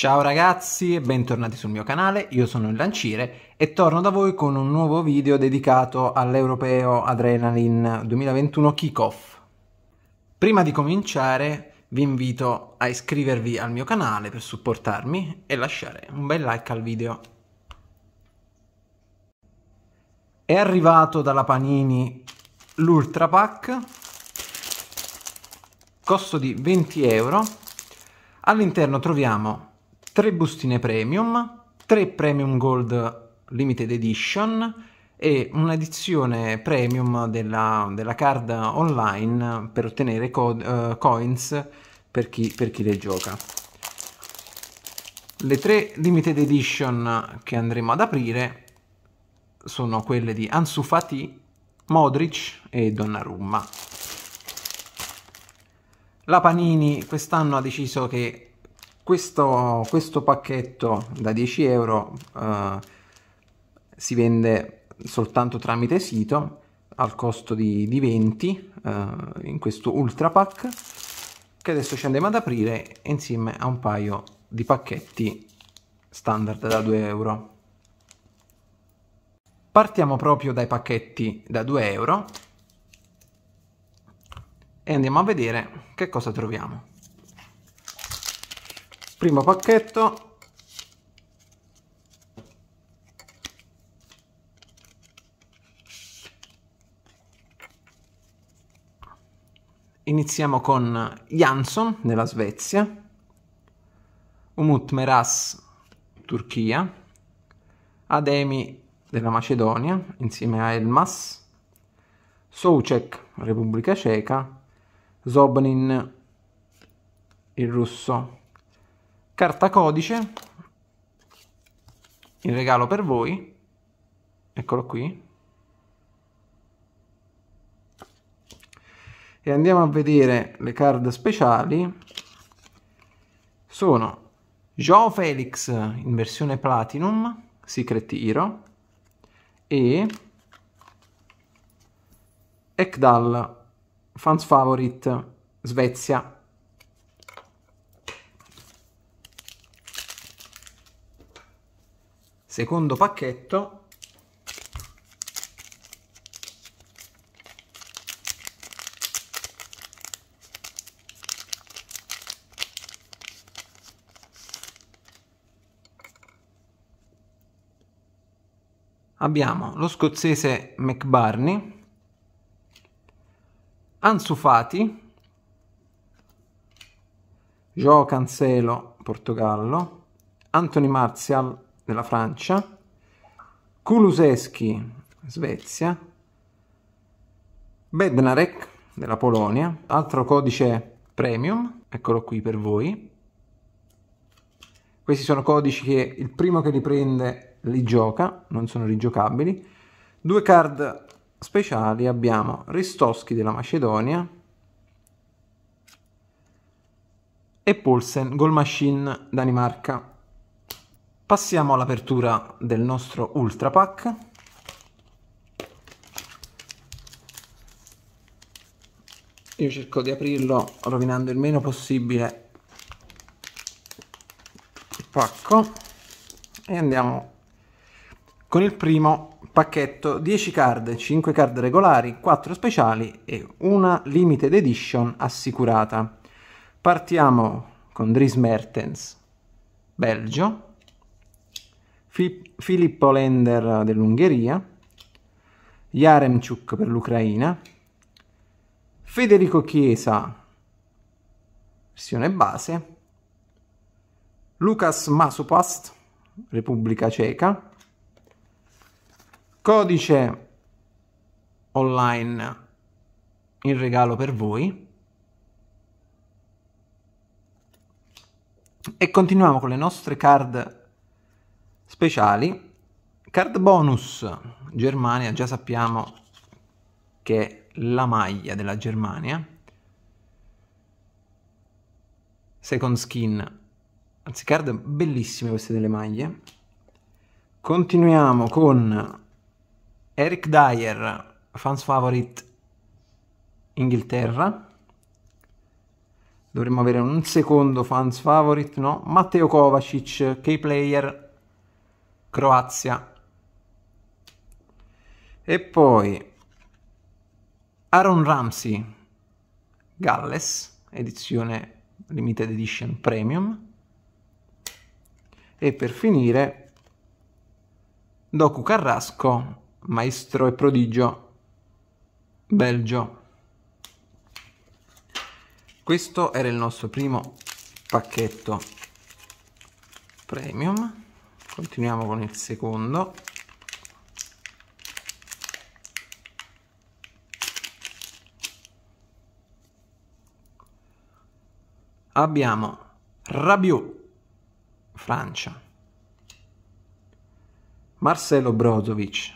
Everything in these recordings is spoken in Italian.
Ciao ragazzi e bentornati sul mio canale, io sono il Lanciere e torno da voi con un nuovo video dedicato all'Europeo Adrenaline 2021 Kickoff. Prima di cominciare vi invito a iscrivervi al mio canale per supportarmi e lasciare un bel like al video. È arrivato dalla Panini l'Ultra Pack, costo di 20 euro. All'interno troviamo 3 bustine premium, 3 premium gold limited edition e un'edizione premium della, della card online per ottenere co uh, coins per chi, per chi le gioca. Le tre limited edition che andremo ad aprire sono quelle di Ansu Fati, Modric e Donnarumma. La Panini quest'anno ha deciso che questo, questo pacchetto da 10 euro eh, si vende soltanto tramite sito al costo di, di 20 eh, in questo ultra pack che adesso ci andiamo ad aprire insieme a un paio di pacchetti standard da 2 euro. Partiamo proprio dai pacchetti da 2 euro e andiamo a vedere che cosa troviamo primo pacchetto iniziamo con Jansson della Svezia Umut Meras Turchia Ademi della Macedonia insieme a Elmas Soucek Repubblica Ceca Zobnin il russo carta codice il regalo per voi eccolo qui e andiamo a vedere le card speciali sono Joe Felix in versione Platinum Secret Hero e Ekdal Fans Favorite Svezia secondo pacchetto abbiamo lo scozzese McBarney, Anzufati, Joao Cancelo, Portogallo, Anthony Martial, della Francia, Kuluseschi, Svezia, Bednarek della Polonia, altro codice premium, eccolo qui per voi. Questi sono codici che il primo che li prende li gioca, non sono rigiocabili. Due card speciali abbiamo Ristoschi della Macedonia e Polsen Goal Machine Danimarca. Passiamo all'apertura del nostro Ultra Pack. Io cerco di aprirlo rovinando il meno possibile il pacco e andiamo con il primo pacchetto 10 card, 5 card regolari, 4 speciali e una limited edition assicurata. Partiamo con Dries Mertens, Belgio, Filippo Lender dell'Ungheria, Yaremchuk per l'Ucraina, Federico Chiesa, versione base, Lucas Masupast, Repubblica Ceca, codice online in regalo per voi. E continuiamo con le nostre card speciali. Card bonus Germania, già sappiamo che è la maglia della Germania. Second skin, anzi card bellissime queste delle maglie. Continuiamo con Eric Dyer, fans favorite Inghilterra. Dovremmo avere un secondo fans favorite, no? Matteo Kovacic, key player Croazia. E poi Aaron Ramsey, Galles, edizione limited edition premium. E per finire Doku Carrasco, maestro e prodigio, Belgio. Questo era il nostro primo pacchetto premium continuiamo con il secondo abbiamo Rabiot Francia Marcelo Brozovic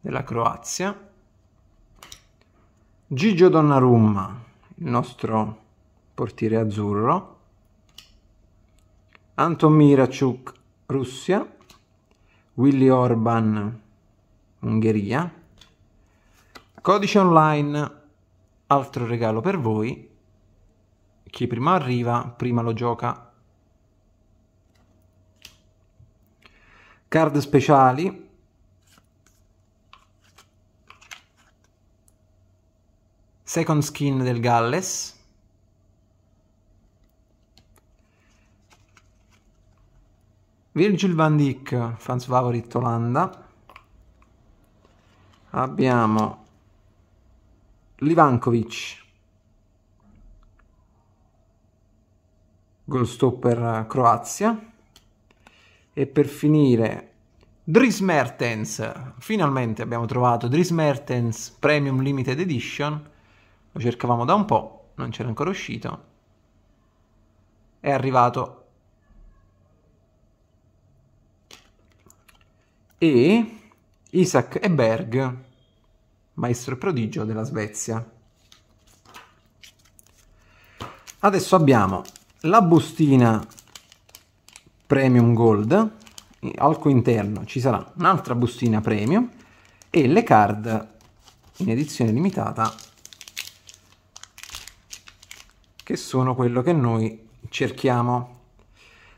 della Croazia Gigio Donnarumma il nostro portiere azzurro Anton Miracciuk Russia, Willy Orban, Ungheria, codice online, altro regalo per voi, chi prima arriva, prima lo gioca. Card speciali, second skin del Galles, Virgil van Dijk, fans favorite Olanda. Abbiamo Livankovic, goal stopper eh, Croazia. E per finire Dries Mertens, finalmente abbiamo trovato Dries Mertens Premium Limited Edition, lo cercavamo da un po', non c'era ancora uscito, è arrivato e Isaac Eberg, maestro e prodigio della Svezia. Adesso abbiamo la bustina Premium Gold, al cui interno ci sarà un'altra bustina Premium e le card in edizione limitata che sono quello che noi cerchiamo.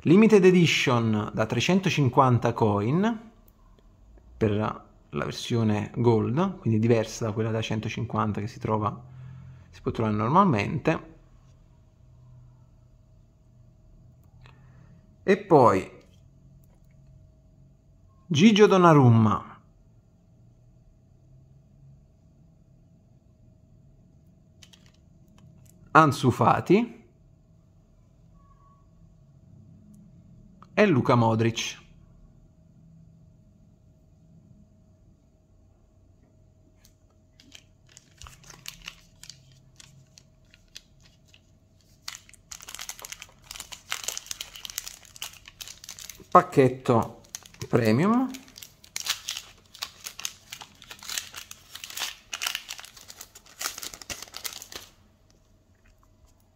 Limited Edition da 350 coin per la versione gold, quindi diversa da quella da 150 che si trova si può trovare normalmente. E poi Gigio Donnarumma Ansu e Luca Modric. pacchetto premium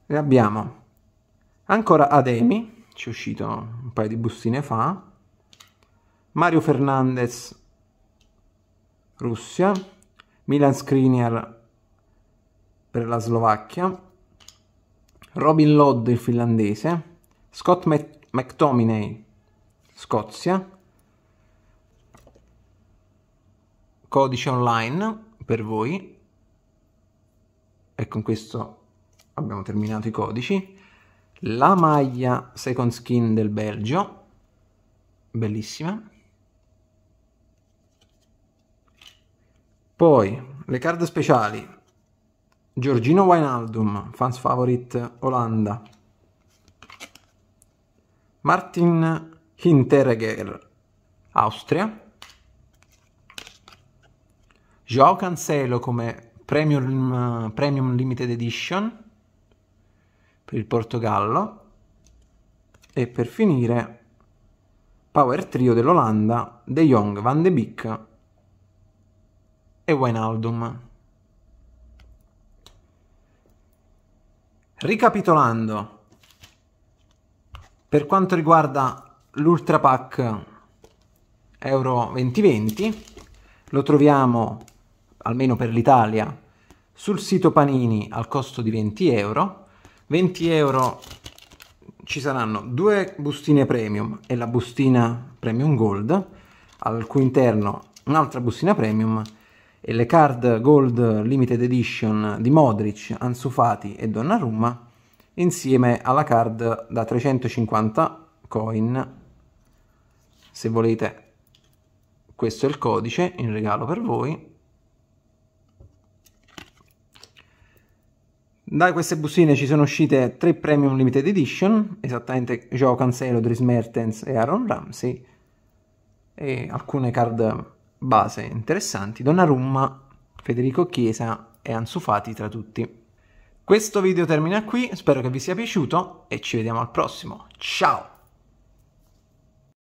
e abbiamo ancora Ademi ci è uscito un paio di bustine fa Mario Fernandez Russia Milan Skriniar per la Slovacchia Robin Lodd il finlandese Scott McTominay Scozia, codice online per voi e con questo abbiamo terminato i codici la maglia second skin del Belgio bellissima poi le card speciali Giorgino Wijnaldum fans favorite Olanda Martin Hinteregger Austria. Joao Cancelo come premium, eh, premium Limited Edition per il Portogallo e per finire Power Trio dell'Olanda, De Jong, Van de Beek e Wijnaldum. Ricapitolando, per quanto riguarda l'ultra pack euro 2020 lo troviamo almeno per l'italia sul sito panini al costo di 20 euro 20 euro ci saranno due bustine premium e la bustina premium gold al cui interno un'altra bustina premium e le card gold limited edition di Modric, Ansufati e Donnarumma insieme alla card da 350 coin se volete questo è il codice in regalo per voi da queste bustine ci sono uscite tre premium limited edition esattamente Joao Cancelo, Dries Mertens e Aaron Ramsey e alcune card base interessanti Donnarumma, Federico Chiesa e Ansu Fati tra tutti questo video termina qui, spero che vi sia piaciuto e ci vediamo al prossimo. Ciao!